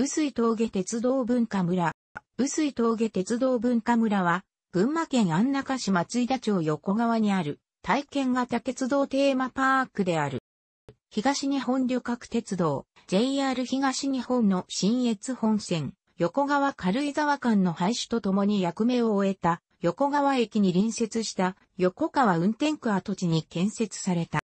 薄い峠鉄道文化村。薄い峠鉄道文化村は、群馬県安中市松井田町横川にある体験型鉄道テーマパークである。東日本旅客鉄道、JR 東日本の新越本線、横川軽井沢間の廃止とともに役目を終えた横川駅に隣接した横川運転区跡地に建設された。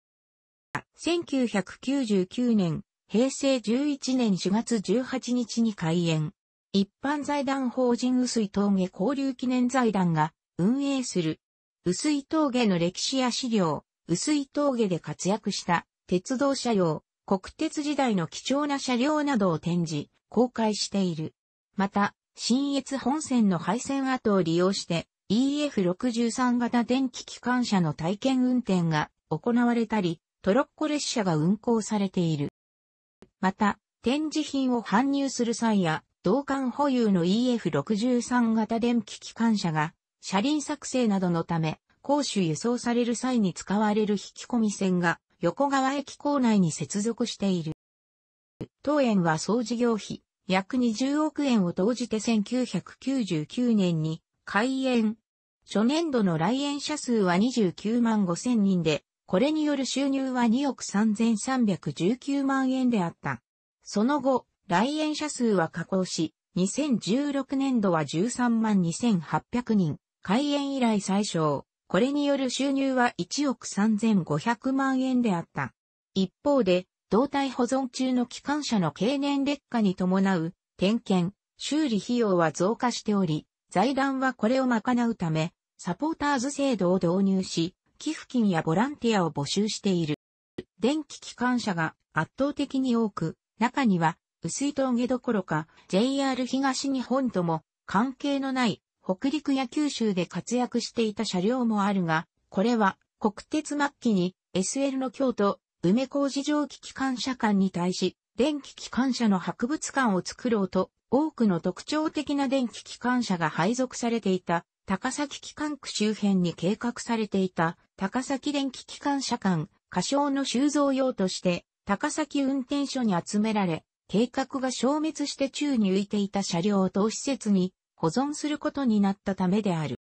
1999年、平成11年4月18日に開園。一般財団法人薄い峠交流記念財団が運営する。薄い峠の歴史や資料、薄い峠で活躍した鉄道車両、国鉄時代の貴重な車両などを展示、公開している。また、新越本線の廃線跡を利用して EF63 型電気機関車の体験運転が行われたり、トロッコ列車が運行されている。また、展示品を搬入する際や、同管保有の EF63 型電気機関車が、車輪作成などのため、公衆輸送される際に使われる引き込み線が、横川駅構内に接続している。当園は総事業費、約20億円を投じて1999年に開園。初年度の来園者数は29万5 0人で、これによる収入は2億3319万円であった。その後、来園者数は下降し、2016年度は13万2800人、開園以来最小。これによる収入は1億3500万円であった。一方で、動態保存中の機関車の経年劣化に伴う、点検、修理費用は増加しており、財団はこれを賄うため、サポーターズ制度を導入し、寄付金やボランティアを募集している。電気機関車が圧倒的に多く、中には、薄い峠どころか JR 東日本とも関係のない北陸や九州で活躍していた車両もあるが、これは国鉄末期に SL の京都梅工事蒸気機関車間に対し、電気機関車の博物館を作ろうと、多くの特徴的な電気機関車が配属されていた高崎機関区周辺に計画されていた高崎電気機関車間、過小の収蔵用として、高崎運転所に集められ、計画が消滅して宙に浮いていた車両を当施設に保存することになったためである。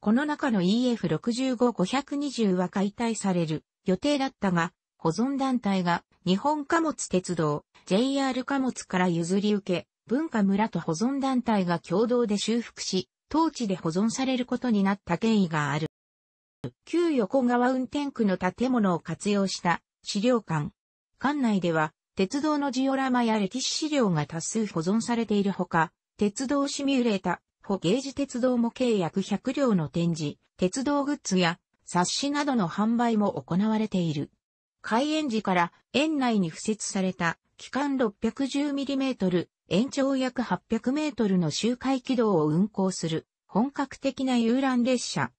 この中の EF65-520 は解体される予定だったが、保存団体が日本貨物鉄道、JR 貨物から譲り受け、文化村と保存団体が共同で修復し、当地で保存されることになった経緯がある。旧横川運転区の建物を活用した資料館。館内では、鉄道のジオラマや歴史資料が多数保存されているほか、鉄道シミュレータ、歩ゲージ鉄道模型約100両の展示、鉄道グッズや冊子などの販売も行われている。開園時から園内に付設された期間 610mm、延長約 800m の周回軌道を運行する本格的な遊覧列車、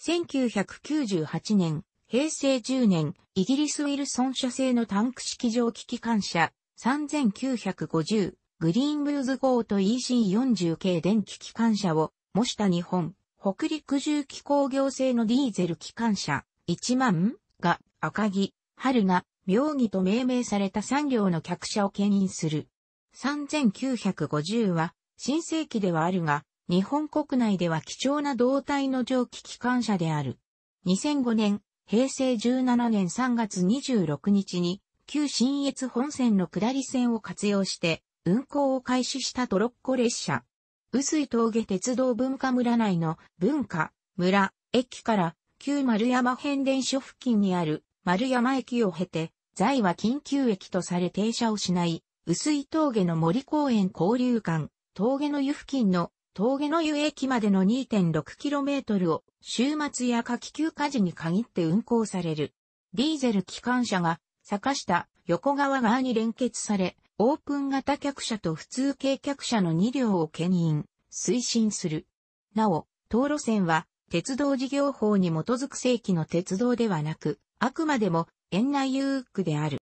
1998年、平成10年、イギリスウィルソン社製のタンク式蒸気機関車3950グリーンブーズ号と EC40 系電気機関車を模した日本、北陸重機工業製のディーゼル機関車1万が赤木、春が妙義と命名された産両の客車を牽引する。3950は新世紀ではあるが、日本国内では貴重な胴体の蒸気機関車である。2005年、平成17年3月26日に、旧新越本線の下り線を活用して、運行を開始したトロッコ列車。薄い峠鉄道文化村内の文化、村、駅から旧丸山変電所付近にある丸山駅を経て、在は緊急駅とされ停車をしない、薄い峠の森公園交流館、峠の湯付近の峠の湯駅までの 2.6km を週末や夏季休暇時に限って運行される。ディーゼル機関車が坂下横側側に連結され、オープン型客車と普通軽客車の2両を牽引、推進する。なお、当路線は鉄道事業法に基づく正規の鉄道ではなく、あくまでも園内遊区である。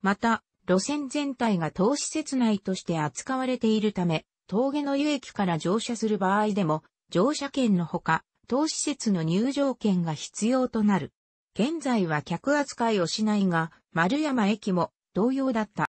また、路線全体が投資設内として扱われているため、峠の湯駅から乗車する場合でも、乗車券のほか、当施設の入場券が必要となる。現在は客扱いをしないが、丸山駅も同様だった。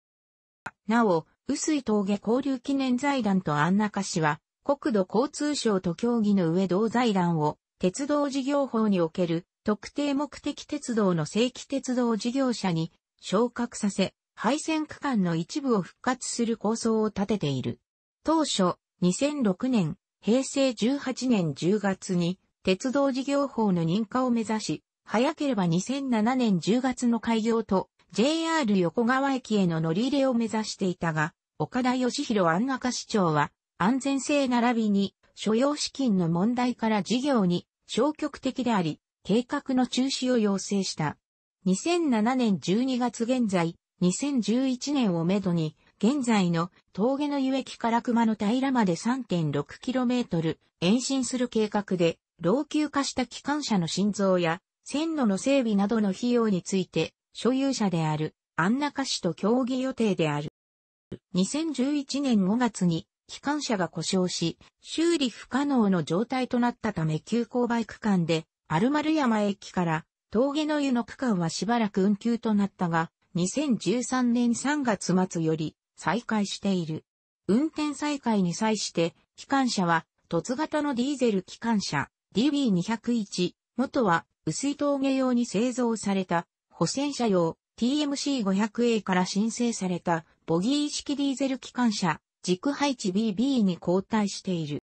なお、薄い峠交流記念財団と安中市は、国土交通省と協議の上同財団を、鉄道事業法における特定目的鉄道の正規鉄道事業者に昇格させ、廃線区間の一部を復活する構想を立てている。当初、2006年、平成18年10月に、鉄道事業法の認可を目指し、早ければ2007年10月の開業と、JR 横川駅への乗り入れを目指していたが、岡田義弘安中市長は、安全性並びに、所要資金の問題から事業に消極的であり、計画の中止を要請した。2007年12月現在、2011年をめどに、現在の峠の湯駅から熊野平まで 3.6km 延伸する計画で、老朽化した機関車の心臓や線路の整備などの費用について、所有者である安中市と協議予定である。2011年5月に機関車が故障し、修理不可能の状態となったため急勾配区間で、丸丸山駅から峠の湯の区間はしばらく運休となったが、2013年3月末より再開している。運転再開に際して、機関車は、凸型のディーゼル機関車 DB201、元は薄い峠用に製造された補選車用 TMC500A から申請されたボギー式ディーゼル機関車軸配置 BB に交代している。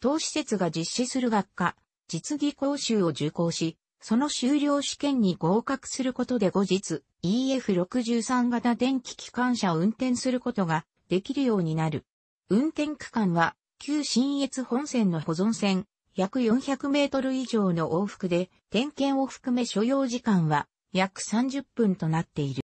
当施設が実施する学科、実技講習を受講し、その修了試験に合格することで後日、EF63 型電気機関車を運転することができるようになる。運転区間は、旧新越本線の保存線、約400メートル以上の往復で、点検を含め所要時間は約30分となっている。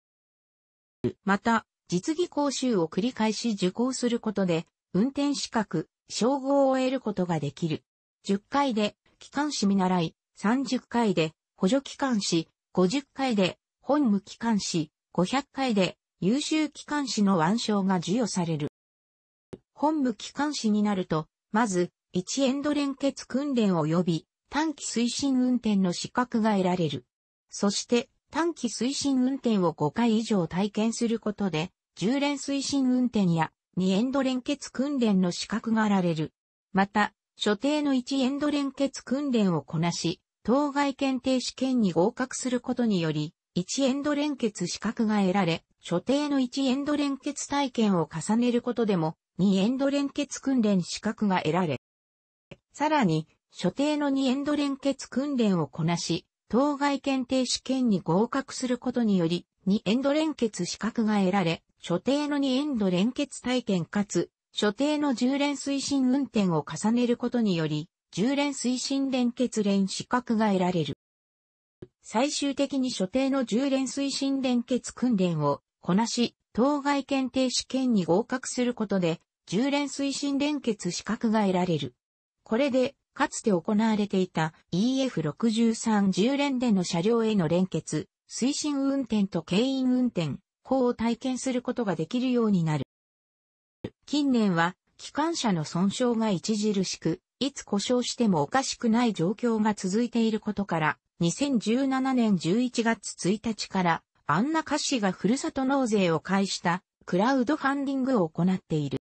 また、実技講習を繰り返し受講することで、運転資格、称号を得ることができる。10回で、機関士見習い、30回で補助機関士、50回で本務機関士、500回で優秀機関士の腕章が授与される。本務機関士になると、まず、1エンド連結訓練及び短期推進運転の資格が得られる。そして、短期推進運転を5回以上体験することで、10連推進運転や2エンド連結訓練の資格が得られる。また、所定の1エンド連結訓練をこなし、当該検定試験に合格することにより、1エンド連結資格が得られ、所定の1エンド連結体験を重ねることでも、2エンド連結訓練資格が得られ、さらに、所定の2エンド連結訓練をこなし、当該検定試験に合格することにより、2エンド連結資格が得られ、所定の2エンド連結体験かつ、所定の10連推進運転を重ねることにより、10連推進連結連資格が得られる。最終的に所定の10連推進連結訓練をこなし、当該検定試験に合格することで、10連推進連結資格が得られる。これで、かつて行われていた EF6310 連での車両への連結、推進運転と牽引運転、こを体験することができるようになる。近年は、機関車の損傷が著しく、いつ故障してもおかしくない状況が続いていることから、2017年11月1日から、アンナ菓子がふるさと納税を介したクラウドファンディングを行っている。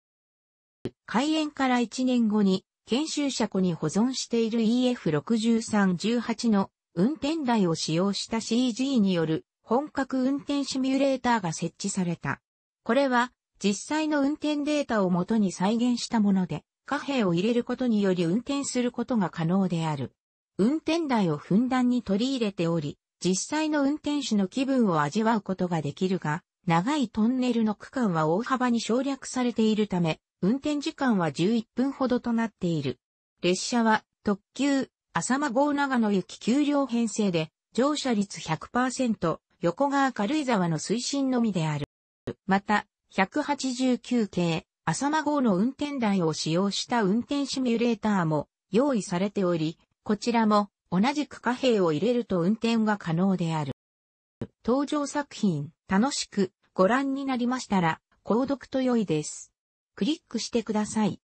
開園から1年後に、研修車庫に保存している EF6318 の運転台を使用した CG による本格運転シミュレーターが設置された。これは実際の運転データをもとに再現したもので、貨幣を入れることにより運転することが可能である。運転台をふんだんに取り入れており、実際の運転手の気分を味わうことができるが、長いトンネルの区間は大幅に省略されているため、運転時間は11分ほどとなっている。列車は特急、浅間号長野行き給料編成で、乗車率100%、横川軽井沢の推進のみである。また、189系、浅間号の運転台を使用した運転シミュレーターも用意されており、こちらも同じく貨幣を入れると運転が可能である。登場作品、楽しくご覧になりましたら、購読と良いです。クリックしてください。